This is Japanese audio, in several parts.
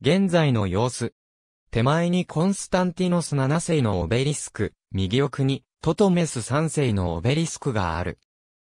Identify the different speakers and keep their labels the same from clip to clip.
Speaker 1: 現在の様子。手前にコンスタンティノス7世のオベリスク、右奥にトトメス3世のオベリスクがある。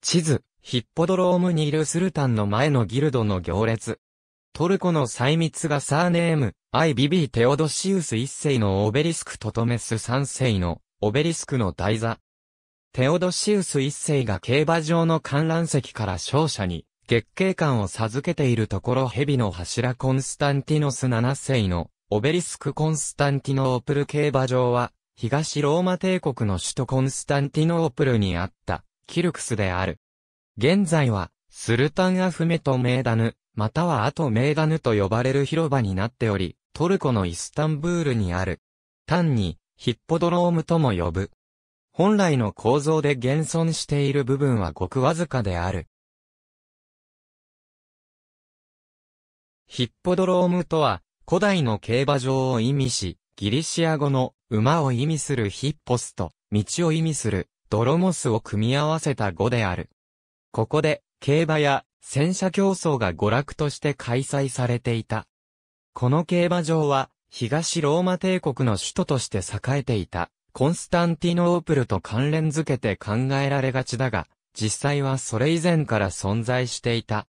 Speaker 1: 地図、ヒッポドロームにいるスルタンの前のギルドの行列。トルコの細密がサーネーム、アイビビーテオドシウス1世のオベリスクトトメス3世のオベリスクの台座。テオドシウス1世が競馬場の観覧席から勝者に月桂冠を授けているところ蛇の柱コンスタンティノス7世のオベリスクコンスタンティノープル競馬場は東ローマ帝国の首都コンスタンティノープルにあったキルクスである。現在はスルタンアフメトメーダヌ、またはアトメーダヌと呼ばれる広場になっており、トルコのイスタンブールにある。単にヒッポドロームとも呼ぶ。本来の構造で現存している部分はごくわずかである。ヒッポドロームとは、古代の競馬場を意味し、ギリシア語の馬を意味するヒッポスと、道を意味するドロモスを組み合わせた語である。ここで、競馬や戦車競争が娯楽として開催されていた。この競馬場は、東ローマ帝国の首都として栄えていた、コンスタンティノープルと関連づけて考えられがちだが、実際はそれ以前から存在していた。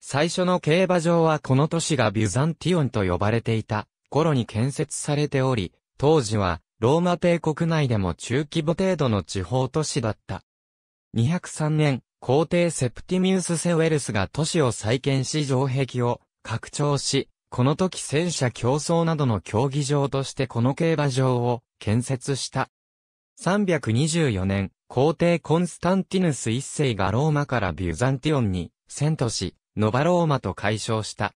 Speaker 1: 最初の競馬場はこの都市がビュザンティオンと呼ばれていた頃に建設されており、当時はローマ帝国内でも中規模程度の地方都市だった。203年、皇帝セプティミウス・セウェルスが都市を再建し城壁を拡張し、この時戦車競争などの競技場としてこの競馬場を建設した。324年、皇帝コンスタンティヌス一世がローマからビュザンティオンに遷都し、ノバローマと解消した。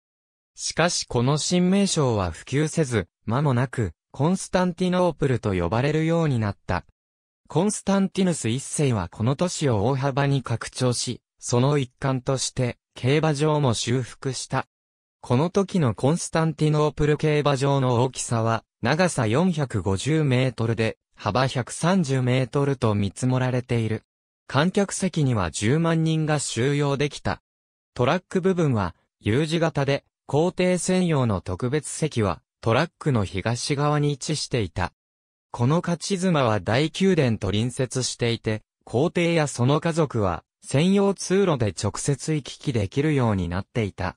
Speaker 1: しかしこの新名称は普及せず、間もなく、コンスタンティノープルと呼ばれるようになった。コンスタンティヌス一世はこの都市を大幅に拡張し、その一環として、競馬場も修復した。この時のコンスタンティノープル競馬場の大きさは、長さ450メートルで、幅130メートルと見積もられている。観客席には10万人が収容できた。トラック部分は U 字型で、校庭専用の特別席はトラックの東側に位置していた。この勝ち妻は大宮殿と隣接していて、皇帝やその家族は専用通路で直接行き来できるようになっていた。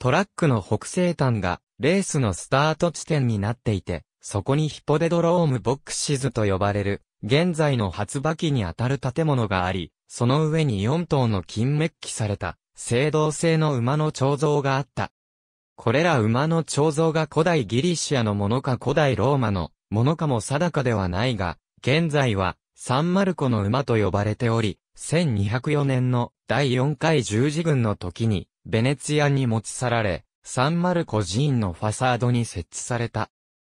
Speaker 1: トラックの北西端がレースのスタート地点になっていて、そこにヒポデドロームボックシズと呼ばれる、現在の発馬機にあたる建物があり、その上に4頭の金メッキされた青銅製の馬の彫像があった。これら馬の彫像が古代ギリシアのものか古代ローマのものかも定かではないが、現在はサンマルコの馬と呼ばれており、1204年の第4回十字軍の時に、ベネツィアに持ち去られ、サンマルコ寺院のファサードに設置された。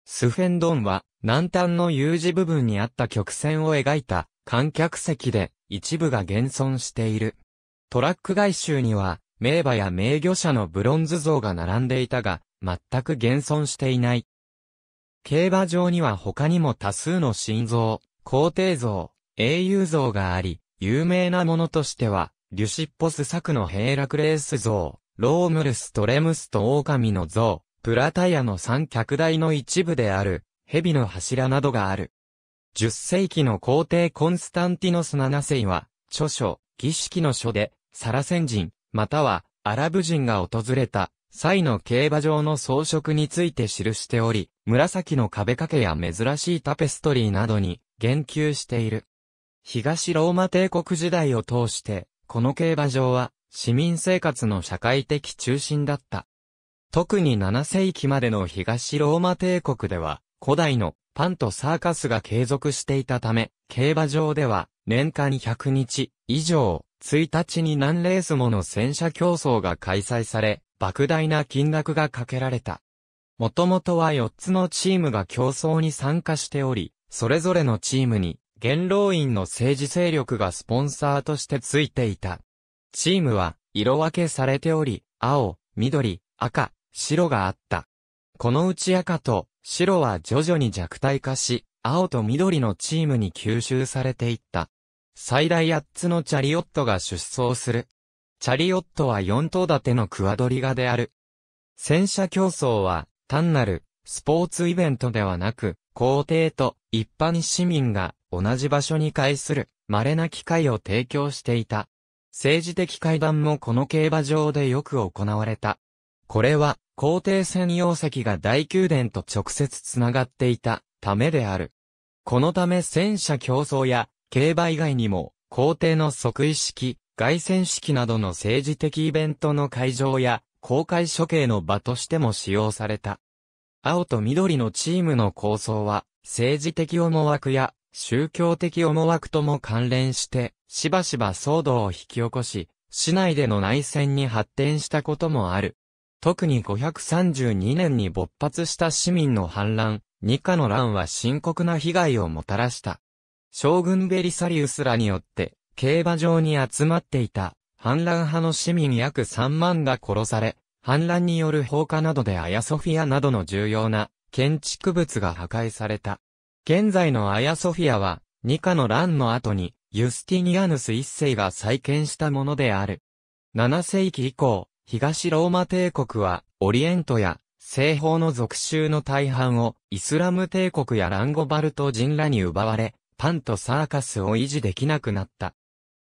Speaker 1: スフェンドンは、南端の U 字部分にあった曲線を描いた観客席で、一部が現存している。トラック外周には、名馬や名魚者のブロンズ像が並んでいたが、全く現存していない。競馬場には他にも多数の心臓、皇帝像、英雄像があり、有名なものとしては、リュシッポス作のヘーラクレース像、ロームルストレムスと狼の像、プラタイアの三脚台の一部である、蛇の柱などがある。10世紀の皇帝コンスタンティノス7世は、著書、儀式の書で、サラセン人、またはアラブ人が訪れた際の競馬場の装飾について記しており、紫の壁掛けや珍しいタペストリーなどに言及している。東ローマ帝国時代を通して、この競馬場は市民生活の社会的中心だった。特に7世紀までの東ローマ帝国では、古代のパンとサーカスが継続していたため、競馬場では年間100日以上、1日に何レースもの戦車競争が開催され、莫大な金額がかけられた。もともとは4つのチームが競争に参加しており、それぞれのチームに元老院の政治勢力がスポンサーとしてついていた。チームは色分けされており、青、緑、赤、白があった。このうち赤と白は徐々に弱体化し、青と緑のチームに吸収されていった。最大8つのチャリオットが出走する。チャリオットは4頭立てのクワドリガである。戦車競争は、単なる、スポーツイベントではなく、皇帝と一般市民が同じ場所に会する稀な機会を提供していた。政治的会談もこの競馬場でよく行われた。これは皇帝専用席が大宮殿と直接つながっていたためである。このため戦車競争や競馬以外にも皇帝の即位式、外戦式などの政治的イベントの会場や公開処刑の場としても使用された。青と緑のチームの構想は政治的思惑や宗教的思惑とも関連してしばしば騒動を引き起こし、市内での内戦に発展したこともある。特に532年に勃発した市民の反乱、ニカの乱は深刻な被害をもたらした。将軍ベリサリウスらによって、競馬場に集まっていた、反乱派の市民約3万が殺され、反乱による放火などでアヤソフィアなどの重要な建築物が破壊された。現在のアヤソフィアは、ニカの乱の後に、ユスティニアヌス一世が再建したものである。7世紀以降、東ローマ帝国は、オリエントや、西方の属州の大半を、イスラム帝国やランゴバルト人らに奪われ、パンとサーカスを維持できなくなった。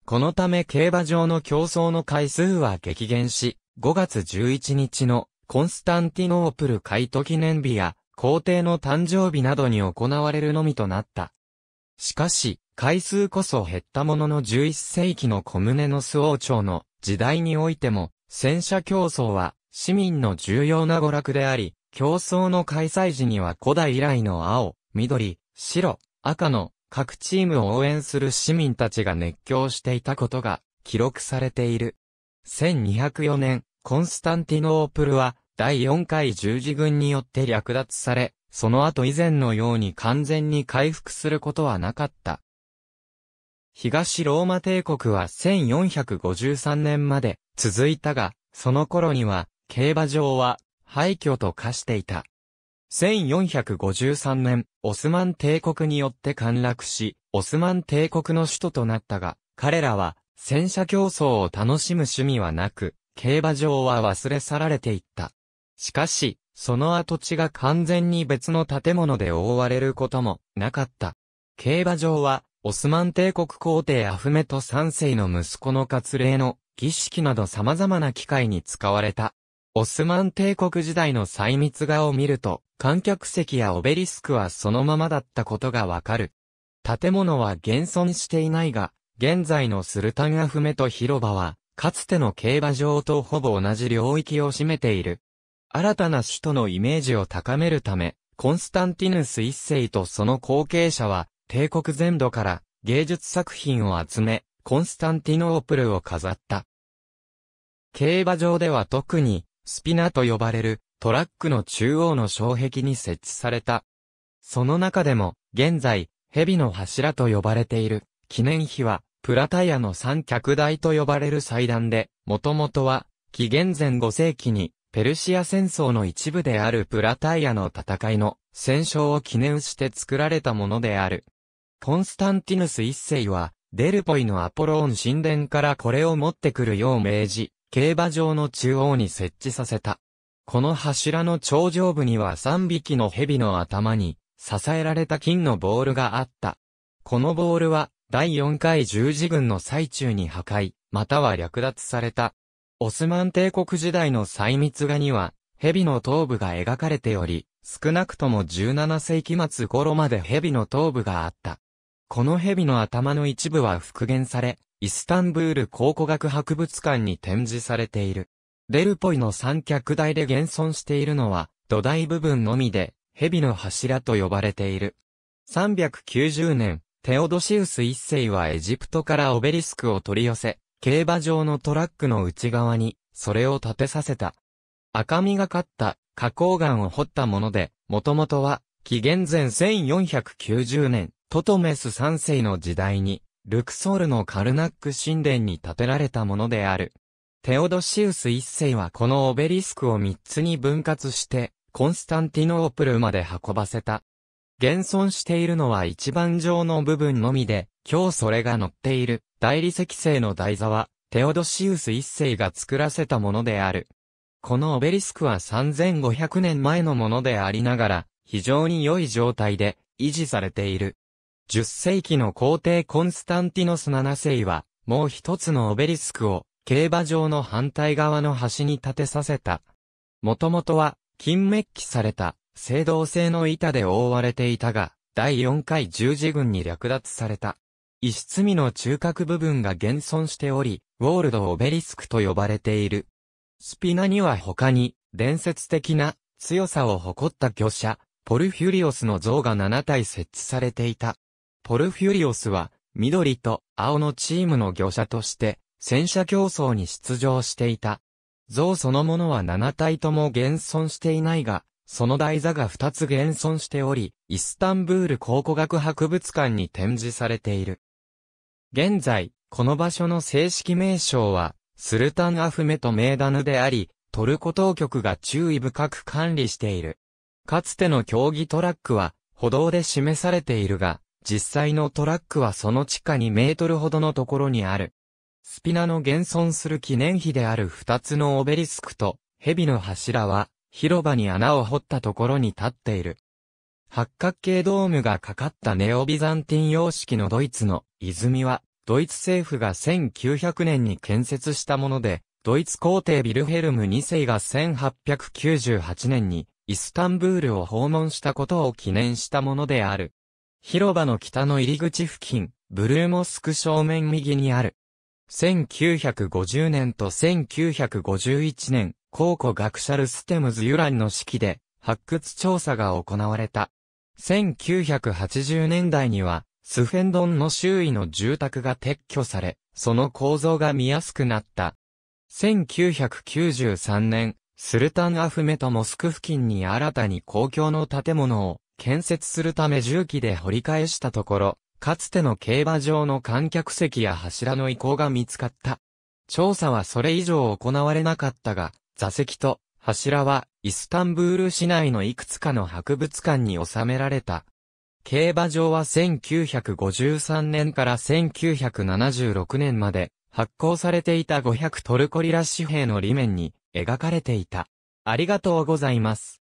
Speaker 1: このため競馬場の競争の回数は激減し、5月11日のコンスタンティノープル開都記念日や皇帝の誕生日などに行われるのみとなった。しかし、回数こそ減ったものの11世紀の小胸の巣王朝の時代においても、戦車競争は市民の重要な娯楽であり、競争の開催時には古代以来の青、緑、白、赤の各チームを応援する市民たちが熱狂していたことが記録されている。1204年、コンスタンティノープルは第4回十字軍によって略奪され、その後以前のように完全に回復することはなかった。東ローマ帝国は1453年まで続いたが、その頃には、競馬場は廃墟と化していた。1453年、オスマン帝国によって陥落し、オスマン帝国の首都となったが、彼らは戦車競争を楽しむ趣味はなく、競馬場は忘れ去られていった。しかし、その跡地が完全に別の建物で覆われることもなかった。競馬場はオスマン帝国皇帝アフメト3世の息子の割礼の儀式など様々な機会に使われた。オスマン帝国時代の細密画を見ると、観客席やオベリスクはそのままだったことがわかる。建物は現存していないが、現在のスルタンアフメト広場は、かつての競馬場とほぼ同じ領域を占めている。新たな首都のイメージを高めるため、コンスタンティヌス一世とその後継者は、帝国全土から芸術作品を集め、コンスタンティノープルを飾った。競馬場では特に、スピナと呼ばれるトラックの中央の障壁に設置された。その中でも、現在、蛇の柱と呼ばれている記念碑は、プラタイヤの三脚台と呼ばれる祭壇で、もともとは、紀元前5世紀に、ペルシア戦争の一部であるプラタイヤの戦いの戦勝を記念して作られたものである。コンスタンティヌス一世は、デルポイのアポローン神殿からこれを持ってくるよう命じ、競馬場の中央に設置させた。この柱の頂上部には3匹の蛇の頭に、支えられた金のボールがあった。このボールは、第4回十字軍の最中に破壊、または略奪された。オスマン帝国時代の細密画には、蛇の頭部が描かれており、少なくとも17世紀末頃まで蛇の頭部があった。この蛇の頭の一部は復元され、イスタンブール考古学博物館に展示されている。デルポイの三脚台で現存しているのは、土台部分のみで、蛇の柱と呼ばれている。390年、テオドシウス一世はエジプトからオベリスクを取り寄せ、競馬場のトラックの内側に、それを立てさせた。赤みがかった花崗岩を掘ったもので、もともとは、紀元前1490年、トトメス3世の時代に、ルクソールのカルナック神殿に建てられたものである。テオドシウス1世はこのオベリスクを3つに分割して、コンスタンティノープルまで運ばせた。現存しているのは一番上の部分のみで、今日それが載っている大理石製の台座は、テオドシウス1世が作らせたものである。このオベリスクは3500年前のものでありながら、非常に良い状態で維持されている。10世紀の皇帝コンスタンティノス7世は、もう一つのオベリスクを、競馬場の反対側の端に立てさせた。もともとは、金メッキされた、青銅製の板で覆われていたが、第4回十字軍に略奪された。一室身の中核部分が現存しており、ウォールド・オベリスクと呼ばれている。スピナには他に、伝説的な強さを誇った魚者、ポルフュリオスの像が7体設置されていた。ポルフュリオスは、緑と青のチームの魚車として、戦車競争に出場していた。像そのものは7体とも現存していないが、その台座が2つ現存しており、イスタンブール考古学博物館に展示されている。現在、この場所の正式名称は、スルタンアフメトメーダヌであり、トルコ当局が注意深く管理している。かつての競技トラックは、歩道で示されているが、実際のトラックはその地下2メートルほどのところにある。スピナの現存する記念碑である2つのオベリスクと、蛇の柱は、広場に穴を掘ったところに立っている。八角形ドームがかかったネオビザンティン様式のドイツの泉は、ドイツ政府が1900年に建設したもので、ドイツ皇帝ビルヘルム2世が1898年にイスタンブールを訪問したことを記念したものである。広場の北の入り口付近、ブルーモスク正面右にある。1950年と1951年、考古学者ルステムズ・ユランの式で発掘調査が行われた。1980年代には、スフェンドンの周囲の住宅が撤去され、その構造が見やすくなった。1993年、スルタンアフメトモスク付近に新たに公共の建物を建設するため重機で掘り返したところ、かつての競馬場の観客席や柱の遺構が見つかった。調査はそれ以上行われなかったが、座席と柱はイスタンブール市内のいくつかの博物館に収められた。競馬場は1953年から1976年まで発行されていた500トルコリラ紙幣の裏面に描かれていた。ありがとうございます。